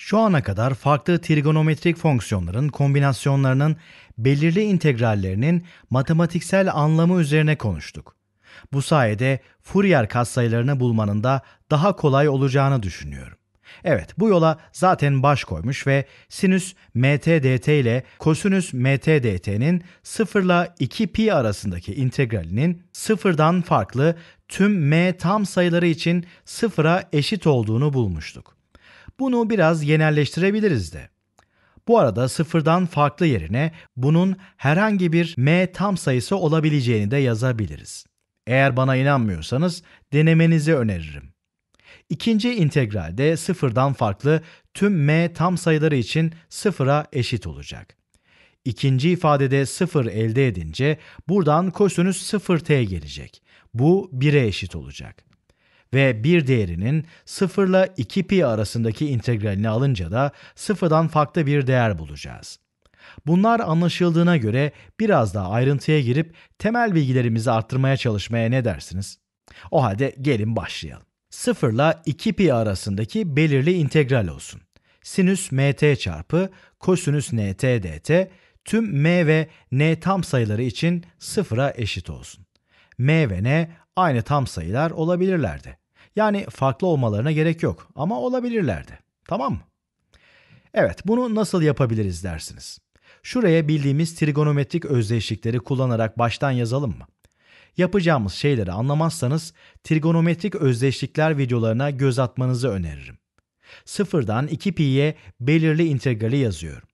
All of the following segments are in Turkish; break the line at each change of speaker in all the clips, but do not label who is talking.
Şu ana kadar farklı trigonometrik fonksiyonların kombinasyonlarının belirli integrallerinin matematiksel anlamı üzerine konuştuk. Bu sayede Fourier katsayılarını bulmanın da daha kolay olacağını düşünüyorum. Evet bu yola zaten baş koymuş ve sinüs mtdt ile kosinüs mtdt'nin 0 ile 2 pi arasındaki integralinin sıfırdan farklı tüm m tam sayıları için sıfıra eşit olduğunu bulmuştuk. Bunu biraz genelleştirebiliriz de. Bu arada sıfırdan farklı yerine bunun herhangi bir m tam sayısı olabileceğini de yazabiliriz. Eğer bana inanmıyorsanız denemenizi öneririm. İkinci integralde sıfırdan farklı tüm m tam sayıları için sıfıra eşit olacak. İkinci ifadede sıfır elde edince buradan kosinüs sıfır t gelecek. Bu 1'e eşit olacak ve bir değerinin 0 ile 2 pi arasındaki integralini alınca da sıfırdan farklı bir değer bulacağız. Bunlar anlaşıldığına göre biraz daha ayrıntıya girip temel bilgilerimizi arttırmaya çalışmaya ne dersiniz? O halde gelin başlayalım. 0 ile 2 pi arasındaki belirli integral olsun. Sinüs mt çarpı kosinüs nt dt tüm m ve n tam sayıları için sıfıra eşit olsun. m ve n aynı tam sayılar olabilirlerdi. Yani farklı olmalarına gerek yok ama olabilirlerdi. Tamam mı? Evet, bunu nasıl yapabiliriz dersiniz. Şuraya bildiğimiz trigonometrik özdeşlikleri kullanarak baştan yazalım mı? Yapacağımız şeyleri anlamazsanız trigonometrik özdeşlikler videolarına göz atmanızı öneririm. Sıfırdan 2pi'ye belirli integrali yazıyorum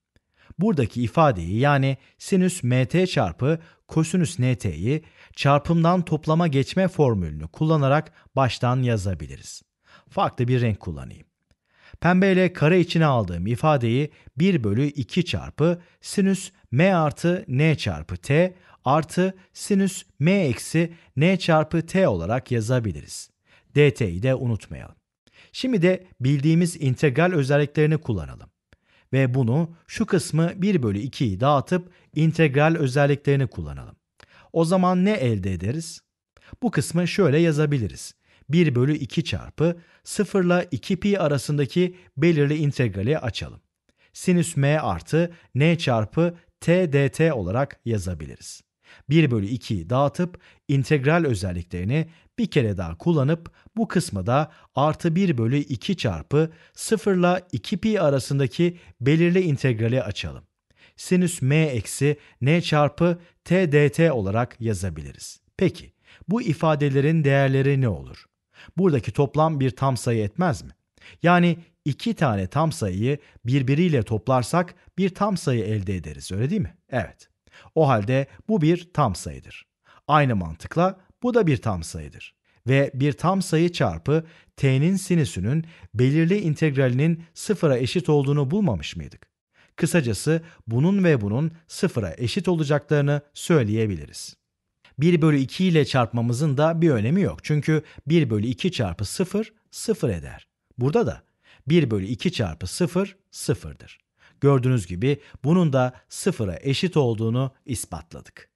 buradaki ifadeyi yani sinüs mt çarpı kosinüs nt'yi çarpımdan toplama geçme formülünü kullanarak baştan yazabiliriz. Farklı bir renk kullanayım. Pembe ile kare içine aldığım ifadeyi 1 bölü 2 çarpı sinüs m artı n çarpı t artı sinüs m eksi n çarpı t olarak yazabiliriz. dt'yi de unutmayalım. Şimdi de bildiğimiz integral özelliklerini kullanalım ve bunu şu kısmı 1 bölü 2'yi dağıtıp integral özelliklerini kullanalım. O zaman ne elde ederiz? Bu kısmı şöyle yazabiliriz. 1 bölü 2 çarpı 0 ile 2 pi arasındaki belirli integrali açalım. Sinüs m artı n çarpı t dt olarak yazabiliriz. 1 bölü 2'yi dağıtıp integral özelliklerini bir kere daha kullanıp bu kısmı da artı 1 bölü 2 çarpı 0 ile 2 pi arasındaki belirli integrali açalım. Sinüs m eksi n çarpı t dt olarak yazabiliriz. Peki bu ifadelerin değerleri ne olur? Buradaki toplam bir tam sayı etmez mi? Yani iki tane tam sayıyı birbiriyle toplarsak bir tam sayı elde ederiz öyle değil mi? Evet. O halde bu bir tam sayıdır. Aynı mantıkla bu da bir tam sayıdır. Ve bir tam sayı çarpı t'nin sinüsünün belirli integralinin sıfıra eşit olduğunu bulmamış mıydık? Kısacası bunun ve bunun sıfıra eşit olacaklarını söyleyebiliriz. 1 bölü 2 ile çarpmamızın da bir önemi yok. Çünkü 1 bölü 2 çarpı 0, 0 eder. Burada da 1 bölü 2 çarpı 0, 0'dır. Gördüğünüz gibi bunun da sıfıra eşit olduğunu ispatladık.